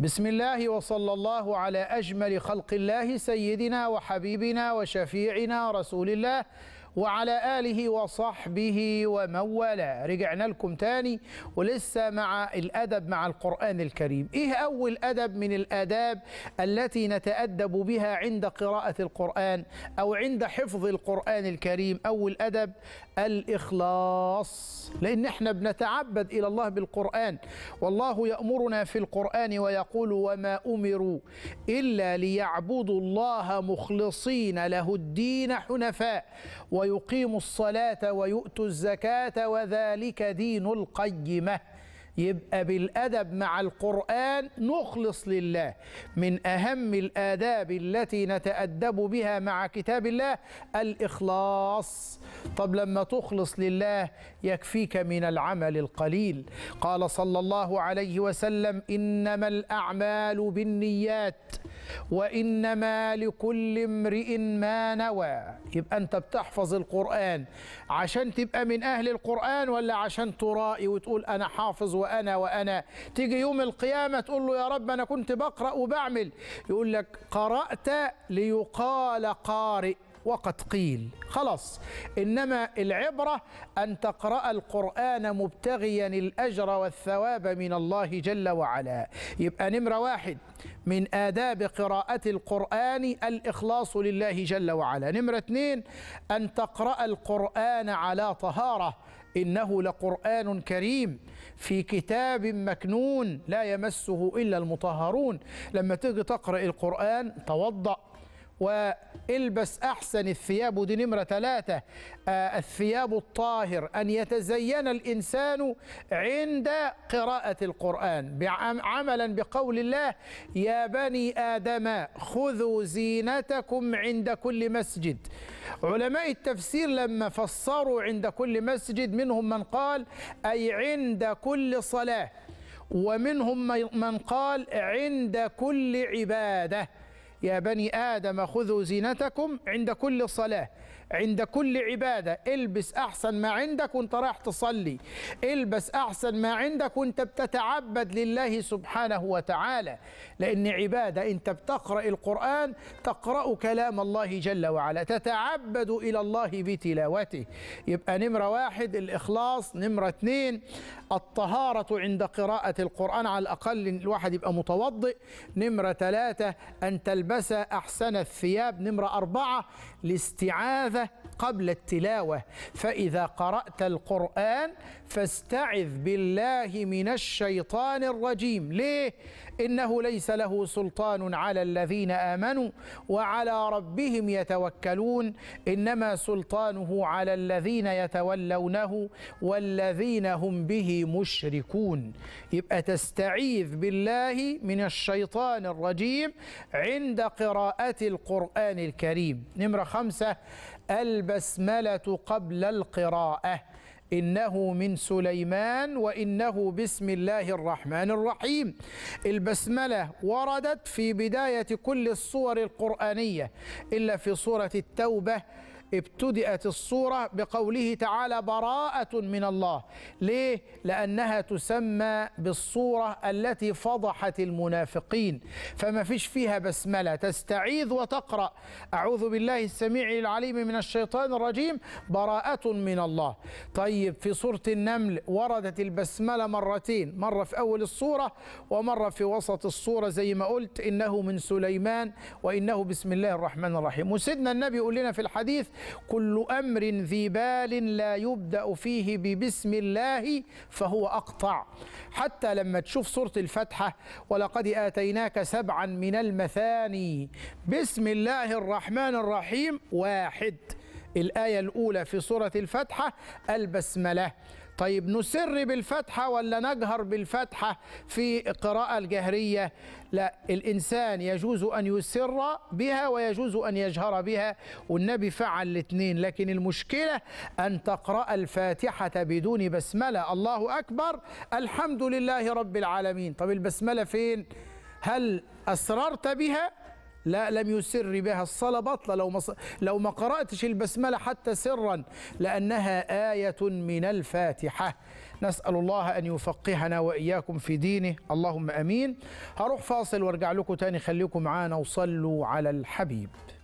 بسم الله وصلى الله على أجمل خلق الله سيدنا وحبيبنا وشفيعنا رسول الله وعلى آله وصحبه ومن والاه رجعنا لكم تاني ولسه مع الأدب مع القرآن الكريم إيه أول أدب من الآداب التي نتأدب بها عند قراءة القرآن أو عند حفظ القرآن الكريم أول أدب الإخلاص لأن احنا بنتعبد إلى الله بالقرآن والله يأمرنا في القرآن ويقول وما أمروا إلا ليعبدوا الله مخلصين له الدين حنفاء ويقيموا الصلاة ويؤتوا الزكاة وذلك دين القيمة يبقى بالأدب مع القرآن نخلص لله من أهم الآداب التي نتأدب بها مع كتاب الله الإخلاص طب لما تخلص لله يكفيك من العمل القليل قال صلى الله عليه وسلم إنما الأعمال بالنيات وإنما لكل امرئ ما نوى يبقى أنت بتحفظ القرآن عشان تبقى من أهل القرآن ولا عشان ترائي وتقول أنا حافظ وأنا وأنا تيجي يوم القيامة تقول له يا رب أنا كنت بقرأ وبعمل يقول لك قرأت ليقال قارئ وقد قيل خلاص إنما العبرة أن تقرأ القرآن مبتغيا الأجر والثواب من الله جل وعلا يبقى نمرة واحد من آداب قراءة القرآن الإخلاص لله جل وعلا نمرة اثنين أن تقرأ القرآن على طهارة إنه لقرآن كريم في كتاب مكنون لا يمسه إلا المطهرون لما تيجي تقرأ القرآن توضأ والبس أحسن الثياب ودي نمرة ثلاثة آه، الثياب الطاهر أن يتزين الإنسان عند قراءة القرآن عملا بقول الله يا بني آدم خذوا زينتكم عند كل مسجد علماء التفسير لما فسروا عند كل مسجد منهم من قال أي عند كل صلاة ومنهم من قال عند كل عباده يا بني آدم خذوا زينتكم عند كل صلاة عند كل عبادة البس أحسن ما عندك وانت رايح تصلي البس أحسن ما عندك وانت بتتعبد لله سبحانه وتعالى لأن عبادة انت بتقرأ القرآن تقرأ كلام الله جل وعلا تتعبد إلى الله بتلاوته يبقى نمرة واحد الإخلاص نمرة اثنين الطهارة عند قراءة القرآن على الأقل الواحد يبقى متوضئ نمرة ثلاثة أن تلبس أحسن الثياب نمرة أربعة الاستعاذة Salve! قبل التلاوة فإذا قرأت القرآن فاستعذ بالله من الشيطان الرجيم ليه؟ إنه ليس له سلطان على الذين آمنوا وعلى ربهم يتوكلون إنما سلطانه على الذين يتولونه والذين هم به مشركون يبقى تستعيذ بالله من الشيطان الرجيم عند قراءة القرآن الكريم نمرة خمسة الب البسملة قبل القراءة إنه من سليمان وإنه بسم الله الرحمن الرحيم البسملة وردت في بداية كل الصور القرآنية إلا في سورة التوبة ابتدأت الصورة بقوله تعالى براءة من الله ليه؟ لأنها تسمى بالصورة التي فضحت المنافقين فما فيش فيها بسملة تستعيذ وتقرأ أعوذ بالله السميع العليم من الشيطان الرجيم براءة من الله طيب في سورة النمل وردت البسملة مرتين مرة في أول الصورة ومرة في وسط الصورة زي ما قلت إنه من سليمان وإنه بسم الله الرحمن الرحيم وسيدنا النبي يقول لنا في الحديث كل أمر ذي بال لا يبدأ فيه ببسم الله فهو أقطع حتى لما تشوف سورة الفاتحة ولقد آتيناك سبعا من المثاني بسم الله الرحمن الرحيم واحد الآية الأولى في سورة الفاتحة البسملة طيب نسر بالفتحة ولا نجهر بالفتحة في القراءة الجهرية لا الإنسان يجوز أن يسر بها ويجوز أن يجهر بها والنبي فعل الاثنين لكن المشكلة أن تقرأ الفاتحة بدون بسملة الله أكبر الحمد لله رب العالمين طب البسملة فين هل أسررت بها لا لم يسر بها الصلاة بطلة لو ما لو ما قرأتش البسملة حتى سرا لأنها آية من الفاتحة نسأل الله أن يفقهنا وإياكم في دينه اللهم أمين هروح فاصل وارجع لكم تاني خليكم معانا وصلوا على الحبيب